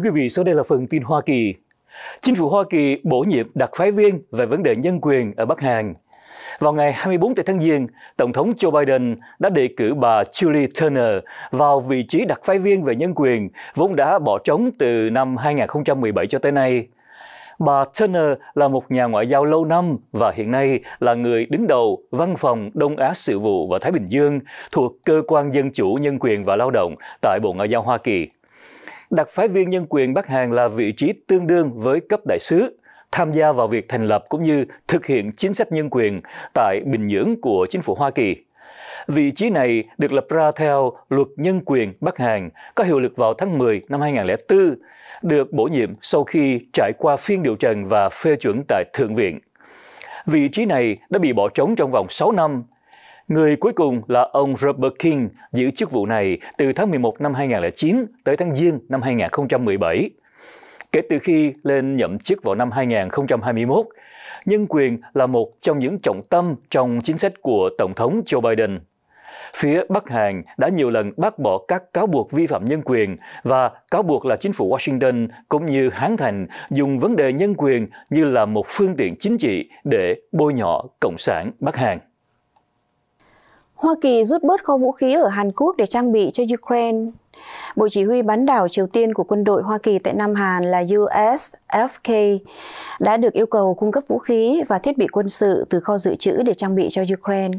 Thưa quý vị, sau đây là phần tin Hoa Kỳ. Chính phủ Hoa Kỳ bổ nhiệm đặc phái viên về vấn đề nhân quyền ở Bắc Hàn. Vào ngày 24 tháng Giêng, Tổng thống Joe Biden đã đề cử bà Julie Turner vào vị trí đặc phái viên về nhân quyền, vốn đã bỏ trống từ năm 2017 cho tới nay. Bà Turner là một nhà ngoại giao lâu năm và hiện nay là người đứng đầu Văn phòng Đông Á Sự vụ và Thái Bình Dương thuộc Cơ quan Dân chủ Nhân quyền và Lao động tại Bộ Ngoại giao Hoa Kỳ đặc phái viên nhân quyền Bắc Hàn là vị trí tương đương với cấp đại sứ, tham gia vào việc thành lập cũng như thực hiện chính sách nhân quyền tại Bình Nhưỡng của chính phủ Hoa Kỳ. Vị trí này được lập ra theo Luật Nhân quyền Bắc Hàn có hiệu lực vào tháng 10 năm 2004, được bổ nhiệm sau khi trải qua phiên điều trần và phê chuẩn tại Thượng viện. Vị trí này đã bị bỏ trống trong vòng 6 năm Người cuối cùng là ông Robert King giữ chức vụ này từ tháng 11 năm 2009 tới tháng Giêng năm 2017. Kể từ khi lên nhậm chức vào năm 2021, nhân quyền là một trong những trọng tâm trong chính sách của Tổng thống Joe Biden. Phía Bắc Hàn đã nhiều lần bác bỏ các cáo buộc vi phạm nhân quyền và cáo buộc là chính phủ Washington cũng như Hán Thành dùng vấn đề nhân quyền như là một phương tiện chính trị để bôi nhọ Cộng sản Bắc Hàn. Hoa Kỳ rút bớt kho vũ khí ở Hàn Quốc để trang bị cho Ukraine. Bộ chỉ huy bán đảo Triều Tiên của quân đội Hoa Kỳ tại Nam Hàn là USFK đã được yêu cầu cung cấp vũ khí và thiết bị quân sự từ kho dự trữ để trang bị cho Ukraine.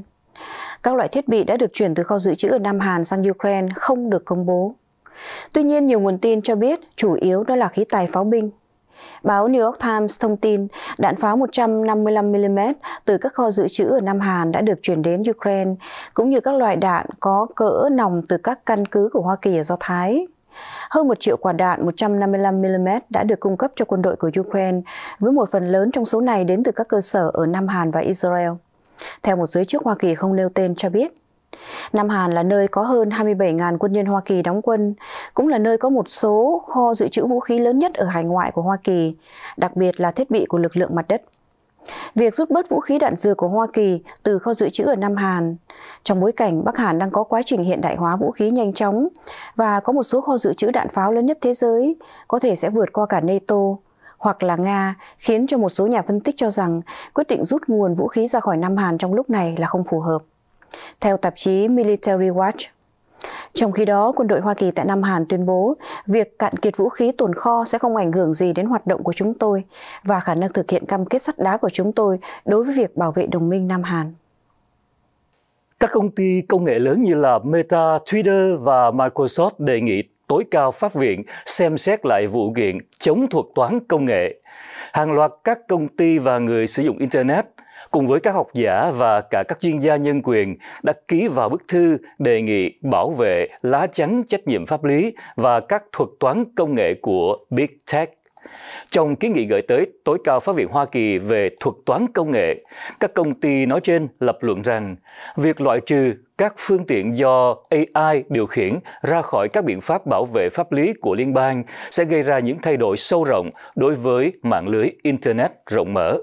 Các loại thiết bị đã được chuyển từ kho dự trữ ở Nam Hàn sang Ukraine không được công bố. Tuy nhiên, nhiều nguồn tin cho biết chủ yếu đó là khí tài pháo binh. Báo New York Times thông tin đạn pháo 155mm từ các kho dự trữ ở Nam Hàn đã được chuyển đến Ukraine, cũng như các loại đạn có cỡ nòng từ các căn cứ của Hoa Kỳ ở Do Thái. Hơn một triệu quả đạn 155mm đã được cung cấp cho quân đội của Ukraine, với một phần lớn trong số này đến từ các cơ sở ở Nam Hàn và Israel. Theo một giới chức Hoa Kỳ không nêu tên cho biết, Nam Hàn là nơi có hơn 27.000 quân nhân Hoa Kỳ đóng quân, cũng là nơi có một số kho dự trữ vũ khí lớn nhất ở hải ngoại của Hoa Kỳ, đặc biệt là thiết bị của lực lượng mặt đất. Việc rút bớt vũ khí đạn dược của Hoa Kỳ từ kho dự trữ ở Nam Hàn, trong bối cảnh Bắc Hàn đang có quá trình hiện đại hóa vũ khí nhanh chóng và có một số kho dự trữ đạn pháo lớn nhất thế giới, có thể sẽ vượt qua cả NATO hoặc là Nga, khiến cho một số nhà phân tích cho rằng quyết định rút nguồn vũ khí ra khỏi Nam Hàn trong lúc này là không phù hợp theo tạp chí Military Watch. Trong khi đó, quân đội Hoa Kỳ tại Nam Hàn tuyên bố việc cạn kiệt vũ khí tồn kho sẽ không ảnh hưởng gì đến hoạt động của chúng tôi và khả năng thực hiện cam kết sắt đá của chúng tôi đối với việc bảo vệ đồng minh Nam Hàn. Các công ty công nghệ lớn như là Meta, Twitter và Microsoft đề nghị tối cao pháp viện xem xét lại vụ kiện chống thuật toán công nghệ. Hàng loạt các công ty và người sử dụng Internet cùng với các học giả và cả các chuyên gia nhân quyền đã ký vào bức thư đề nghị bảo vệ lá chắn trách nhiệm pháp lý và các thuật toán công nghệ của Big Tech. Trong kiến nghị gửi tới tối cao pháp viện Hoa Kỳ về thuật toán công nghệ, các công ty nói trên lập luận rằng việc loại trừ các phương tiện do AI điều khiển ra khỏi các biện pháp bảo vệ pháp lý của liên bang sẽ gây ra những thay đổi sâu rộng đối với mạng lưới Internet rộng mở.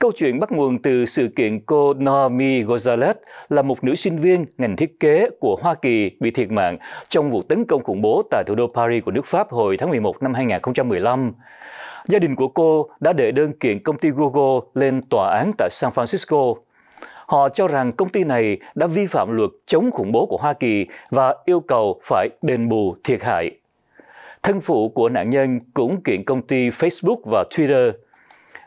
Câu chuyện bắt nguồn từ sự kiện cô Naomi Gonzalez là một nữ sinh viên ngành thiết kế của Hoa Kỳ bị thiệt mạng trong vụ tấn công khủng bố tại thủ đô Paris của nước Pháp hồi tháng 11 năm 2015. Gia đình của cô đã đệ đơn kiện công ty Google lên tòa án tại San Francisco. Họ cho rằng công ty này đã vi phạm luật chống khủng bố của Hoa Kỳ và yêu cầu phải đền bù thiệt hại. Thân phụ của nạn nhân cũng kiện công ty Facebook và Twitter –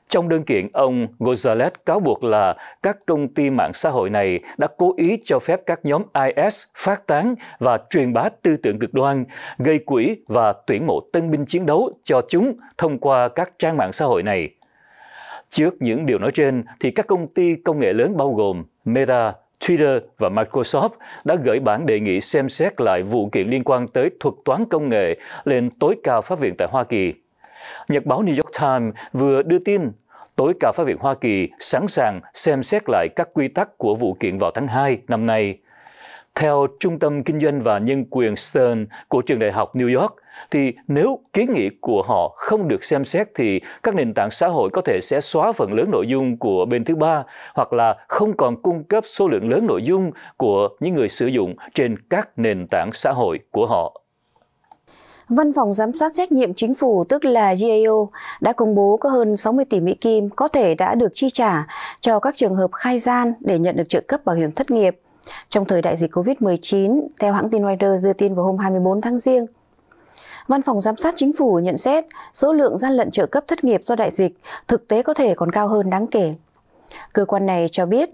trong đơn kiện, ông Gonzalez cáo buộc là các công ty mạng xã hội này đã cố ý cho phép các nhóm IS phát tán và truyền bá tư tưởng cực đoan, gây quỹ và tuyển mộ tân binh chiến đấu cho chúng thông qua các trang mạng xã hội này. Trước những điều nói trên, thì các công ty công nghệ lớn bao gồm Meta, Twitter và Microsoft đã gửi bản đề nghị xem xét lại vụ kiện liên quan tới thuật toán công nghệ lên tối cao pháp viện tại Hoa Kỳ. Nhật báo New York Times vừa đưa tin tối cả pháp viện Hoa Kỳ sẵn sàng xem xét lại các quy tắc của vụ kiện vào tháng 2 năm nay. Theo Trung tâm Kinh doanh và Nhân quyền Stern của trường đại học New York, thì nếu kiến nghị của họ không được xem xét thì các nền tảng xã hội có thể sẽ xóa phần lớn nội dung của bên thứ ba hoặc là không còn cung cấp số lượng lớn nội dung của những người sử dụng trên các nền tảng xã hội của họ. Văn phòng Giám sát trách nhiệm chính phủ tức là GAO đã công bố có hơn 60 tỷ Mỹ Kim có thể đã được chi trả cho các trường hợp khai gian để nhận được trợ cấp bảo hiểm thất nghiệp. Trong thời đại dịch COVID-19, theo hãng tin Reuters đưa tin vào hôm 24 tháng Giêng, Văn phòng Giám sát Chính phủ nhận xét số lượng gian lận trợ cấp thất nghiệp do đại dịch thực tế có thể còn cao hơn đáng kể. Cơ quan này cho biết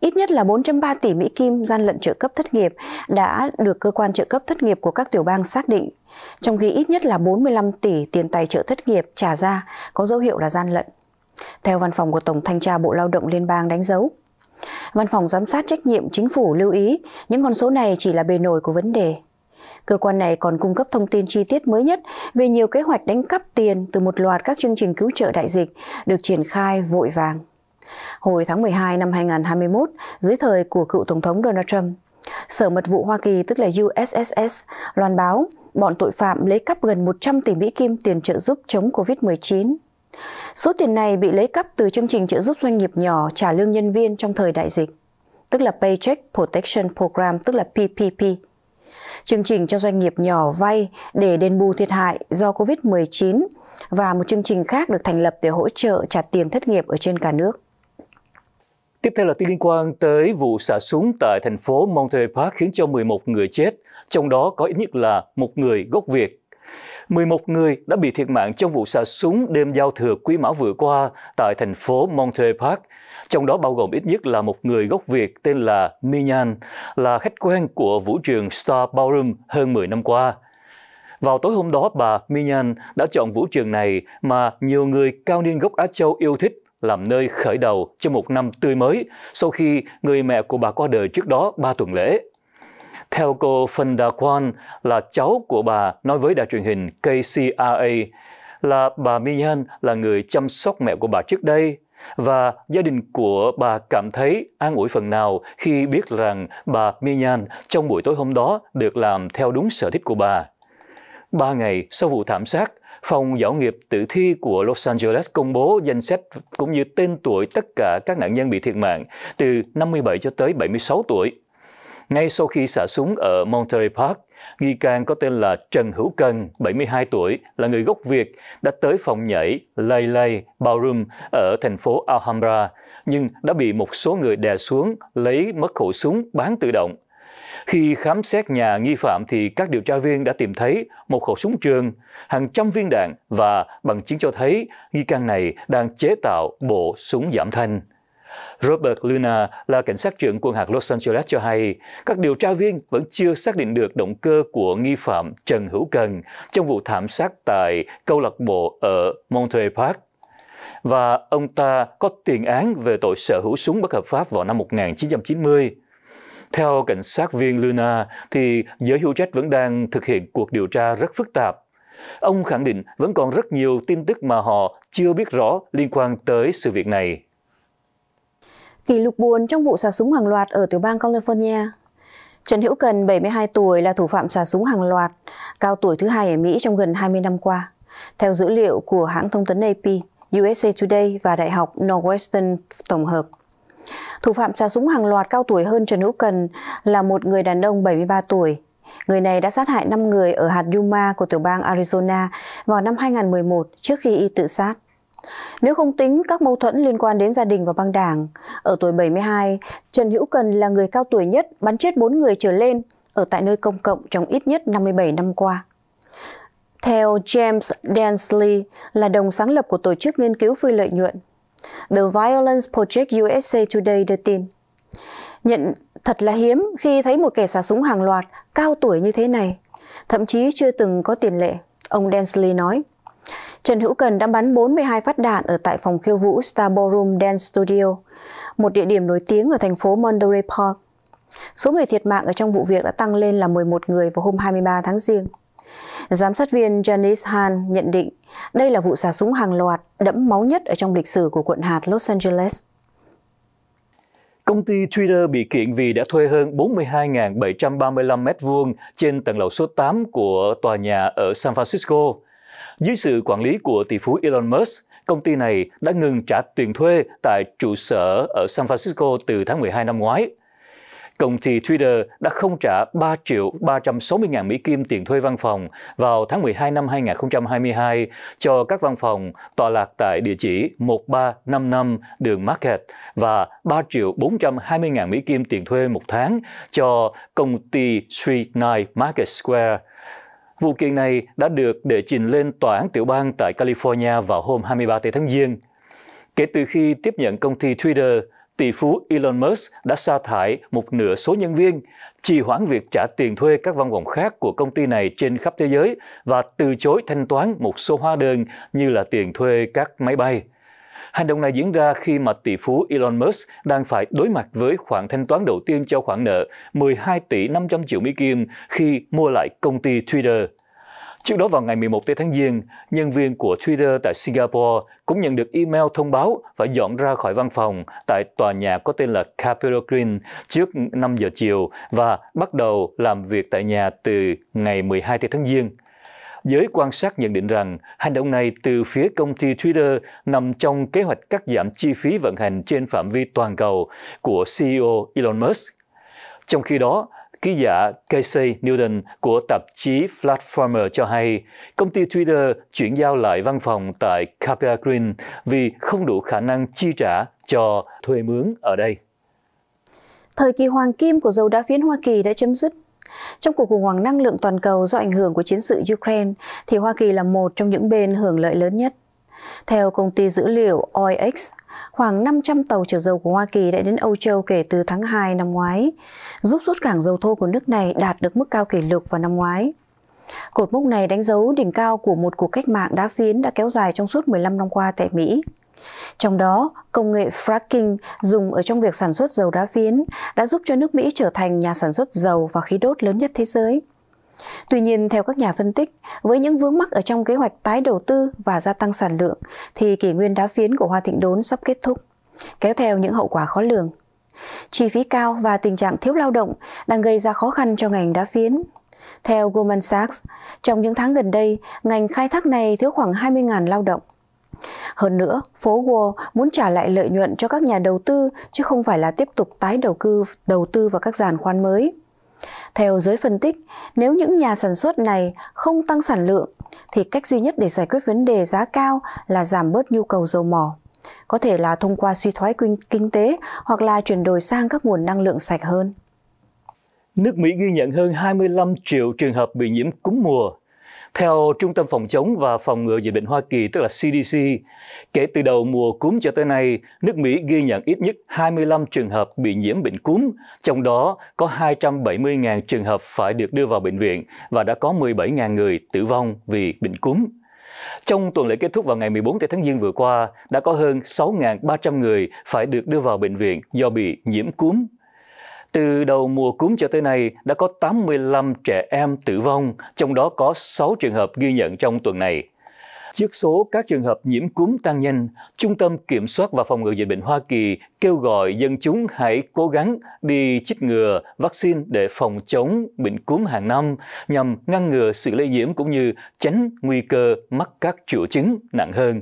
Ít nhất là 4.3 tỷ Mỹ Kim gian lận trợ cấp thất nghiệp đã được cơ quan trợ cấp thất nghiệp của các tiểu bang xác định, trong khi ít nhất là 45 tỷ tiền tài trợ thất nghiệp trả ra có dấu hiệu là gian lận. Theo văn phòng của Tổng Thanh tra Bộ Lao động Liên bang đánh dấu, Văn phòng giám sát trách nhiệm chính phủ lưu ý những con số này chỉ là bề nổi của vấn đề. Cơ quan này còn cung cấp thông tin chi tiết mới nhất về nhiều kế hoạch đánh cắp tiền từ một loạt các chương trình cứu trợ đại dịch được triển khai vội vàng. Hồi tháng 12 năm 2021, dưới thời của cựu Tổng thống Donald Trump, Sở Mật vụ Hoa Kỳ tức là USSS loan báo bọn tội phạm lấy cắp gần 100 tỷ Mỹ Kim tiền trợ giúp chống COVID-19. Số tiền này bị lấy cắp từ chương trình trợ giúp doanh nghiệp nhỏ trả lương nhân viên trong thời đại dịch, tức là Paycheck Protection Program, tức là PPP. Chương trình cho doanh nghiệp nhỏ vay để đền bù thiệt hại do COVID-19 và một chương trình khác được thành lập để hỗ trợ trả tiền thất nghiệp ở trên cả nước. Tiếp theo là tin liên quan tới vụ xả súng tại thành phố Monterey Park khiến cho 11 người chết, trong đó có ít nhất là một người gốc Việt. 11 người đã bị thiệt mạng trong vụ xả súng đêm giao thừa Quý Mão vừa qua tại thành phố Monterey Park, trong đó bao gồm ít nhất là một người gốc Việt tên là Minyan, là khách quen của vũ trường Star Ballroom hơn 10 năm qua. Vào tối hôm đó, bà Minyan đã chọn vũ trường này mà nhiều người cao niên gốc Á Châu yêu thích làm nơi khởi đầu cho một năm tươi mới sau khi người mẹ của bà qua đời trước đó ba tuần lễ. Theo cô Funda Kwan là cháu của bà nói với đài truyền hình KCRA là bà Myan là người chăm sóc mẹ của bà trước đây và gia đình của bà cảm thấy an ủi phần nào khi biết rằng bà Myan trong buổi tối hôm đó được làm theo đúng sở thích của bà. Ba ngày sau vụ thảm sát, Phòng giáo nghiệp tử thi của Los Angeles công bố danh sách cũng như tên tuổi tất cả các nạn nhân bị thiệt mạng từ 57 cho tới 76 tuổi. Ngay sau khi xả súng ở Monterey Park, nghi can có tên là Trần Hữu Cần, 72 tuổi, là người gốc Việt, đã tới phòng nhảy Lay Lay Ballroom ở thành phố Alhambra, nhưng đã bị một số người đè xuống, lấy mất khẩu súng, bán tự động khi khám xét nhà nghi phạm thì các điều tra viên đã tìm thấy một khẩu súng trường, hàng trăm viên đạn và bằng chứng cho thấy nghi can này đang chế tạo bộ súng giảm thanh. Robert Luna là cảnh sát trưởng quân hạt Los Angeles cho hay, các điều tra viên vẫn chưa xác định được động cơ của nghi phạm Trần Hữu Cần trong vụ thảm sát tại câu lạc bộ ở Monterey Park. Và ông ta có tiền án về tội sở hữu súng bất hợp pháp vào năm 1990. Theo cảnh sát viên Luna, thì giới hữu trách vẫn đang thực hiện cuộc điều tra rất phức tạp. Ông khẳng định vẫn còn rất nhiều tin tức mà họ chưa biết rõ liên quan tới sự việc này. Kỷ lục buồn trong vụ xả súng hàng loạt ở tiểu bang California. Trần Hữu Cần, 72 tuổi, là thủ phạm xả súng hàng loạt, cao tuổi thứ hai ở Mỹ trong gần 20 năm qua. Theo dữ liệu của hãng thông tấn AP, USA Today và Đại học Northwestern tổng hợp – Thủ phạm xả súng hàng loạt cao tuổi hơn Trần Hữu Cần là một người đàn ông 73 tuổi. Người này đã sát hại 5 người ở hạt Yuma của tiểu bang Arizona vào năm 2011 trước khi y tự sát. Nếu không tính các mâu thuẫn liên quan đến gia đình và băng đảng, ở tuổi 72, Trần Hữu Cần là người cao tuổi nhất bắn chết 4 người trở lên ở tại nơi công cộng trong ít nhất 57 năm qua. Theo James Densley là đồng sáng lập của tổ chức nghiên cứu phi lợi nhuận The Violence Project USA Today đưa tin. Nhận thật là hiếm khi thấy một kẻ xả súng hàng loạt cao tuổi như thế này, thậm chí chưa từng có tiền lệ, ông Densley nói. Trần Hữu Cần đã bắn 42 phát đạn ở tại phòng khiêu vũ Star Ballroom Dance Studio, một địa điểm nổi tiếng ở thành phố Monterey Park. Số người thiệt mạng ở trong vụ việc đã tăng lên là 11 người vào hôm 23 tháng riêng. Giám sát viên Janice Han nhận định đây là vụ xả súng hàng loạt đẫm máu nhất ở trong lịch sử của quận hạt Los Angeles. Công ty Twitter bị kiện vì đã thuê hơn 42.735 m2 trên tầng lầu số 8 của tòa nhà ở San Francisco. Dưới sự quản lý của tỷ phú Elon Musk, công ty này đã ngừng trả tiền thuê tại trụ sở ở San Francisco từ tháng 12 năm ngoái – công ty Twitter đã không trả 3 triệu 360 ngàn Mỹ Kim tiền thuê văn phòng vào tháng 12 năm 2022 cho các văn phòng tọa lạc tại địa chỉ 1355 đường Market và 3 triệu 420 ngàn Mỹ Kim tiền thuê một tháng cho công ty Street Nine Market Square. Vụ kiện này đã được đệ trình lên tòa án tiểu bang tại California vào hôm 23 tháng Giêng. Kể từ khi tiếp nhận công ty Twitter, tỷ phú Elon Musk đã sa thải một nửa số nhân viên, trì hoãn việc trả tiền thuê các văn phòng khác của công ty này trên khắp thế giới và từ chối thanh toán một số hóa đơn như là tiền thuê các máy bay. Hành động này diễn ra khi mà tỷ phú Elon Musk đang phải đối mặt với khoản thanh toán đầu tiên cho khoản nợ 12 tỷ 500 triệu Mỹ Kim khi mua lại công ty Twitter. Trước đó vào ngày 11 tháng Giêng, nhân viên của Twitter tại Singapore cũng nhận được email thông báo phải dọn ra khỏi văn phòng tại tòa nhà có tên là Capitol Green trước 5 giờ chiều và bắt đầu làm việc tại nhà từ ngày 12 tháng Giêng. Giới quan sát nhận định rằng hành động này từ phía công ty Twitter nằm trong kế hoạch cắt giảm chi phí vận hành trên phạm vi toàn cầu của CEO Elon Musk. Trong khi đó, ký giả Casey Newton của tạp chí Platformer cho hay, công ty Twitter chuyển giao lại văn phòng tại Capitol Green vì không đủ khả năng chi trả cho thuê mướn ở đây. Thời kỳ hoàng kim của dầu đá phiến Hoa Kỳ đã chấm dứt. Trong cuộc khủng hoảng năng lượng toàn cầu do ảnh hưởng của chiến sự Ukraine, thì Hoa Kỳ là một trong những bên hưởng lợi lớn nhất. Theo công ty dữ liệu OIX, khoảng 500 tàu chở dầu của Hoa Kỳ đã đến Âu Châu kể từ tháng 2 năm ngoái, giúp rút cảng dầu thô của nước này đạt được mức cao kỷ lục vào năm ngoái. Cột mốc này đánh dấu đỉnh cao của một cuộc cách mạng đá phiến đã kéo dài trong suốt 15 năm qua tại Mỹ. Trong đó, công nghệ fracking dùng ở trong việc sản xuất dầu đá phiến đã giúp cho nước Mỹ trở thành nhà sản xuất dầu và khí đốt lớn nhất thế giới. Tuy nhiên, theo các nhà phân tích, với những vướng mắc ở trong kế hoạch tái đầu tư và gia tăng sản lượng, thì kỷ nguyên đá phiến của Hoa Thịnh Đốn sắp kết thúc, kéo theo những hậu quả khó lường. Chi phí cao và tình trạng thiếu lao động đang gây ra khó khăn cho ngành đá phiến. Theo Goldman Sachs, trong những tháng gần đây, ngành khai thác này thiếu khoảng 20.000 lao động. Hơn nữa, phố Wall muốn trả lại lợi nhuận cho các nhà đầu tư chứ không phải là tiếp tục tái đầu cư đầu tư vào các giàn khoan mới. Theo giới phân tích, nếu những nhà sản xuất này không tăng sản lượng thì cách duy nhất để giải quyết vấn đề giá cao là giảm bớt nhu cầu dầu mỏ. Có thể là thông qua suy thoái kinh, tế hoặc là chuyển đổi sang các nguồn năng lượng sạch hơn. Nước Mỹ ghi nhận hơn 25 triệu trường hợp bị nhiễm cúm mùa theo Trung tâm Phòng chống và Phòng ngừa Dịch bệnh Hoa Kỳ, tức là CDC, kể từ đầu mùa cúm cho tới nay, nước Mỹ ghi nhận ít nhất 25 trường hợp bị nhiễm bệnh cúm, trong đó có 270.000 trường hợp phải được đưa vào bệnh viện và đã có 17.000 người tử vong vì bệnh cúm. Trong tuần lễ kết thúc vào ngày 14 tháng Giêng vừa qua, đã có hơn 6.300 người phải được đưa vào bệnh viện do bị nhiễm cúm. Từ đầu mùa cúm cho tới nay, đã có 85 trẻ em tử vong, trong đó có 6 trường hợp ghi nhận trong tuần này. Trước số các trường hợp nhiễm cúm tăng nhanh, Trung tâm Kiểm soát và Phòng ngừa Dịch bệnh Hoa Kỳ kêu gọi dân chúng hãy cố gắng đi chích ngừa vaccine để phòng chống bệnh cúm hàng năm nhằm ngăn ngừa sự lây nhiễm cũng như tránh nguy cơ mắc các triệu chứng nặng hơn.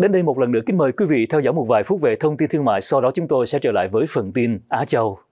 Đến đây một lần nữa kính mời quý vị theo dõi một vài phút về thông tin thương mại, sau đó chúng tôi sẽ trở lại với phần tin Á Châu.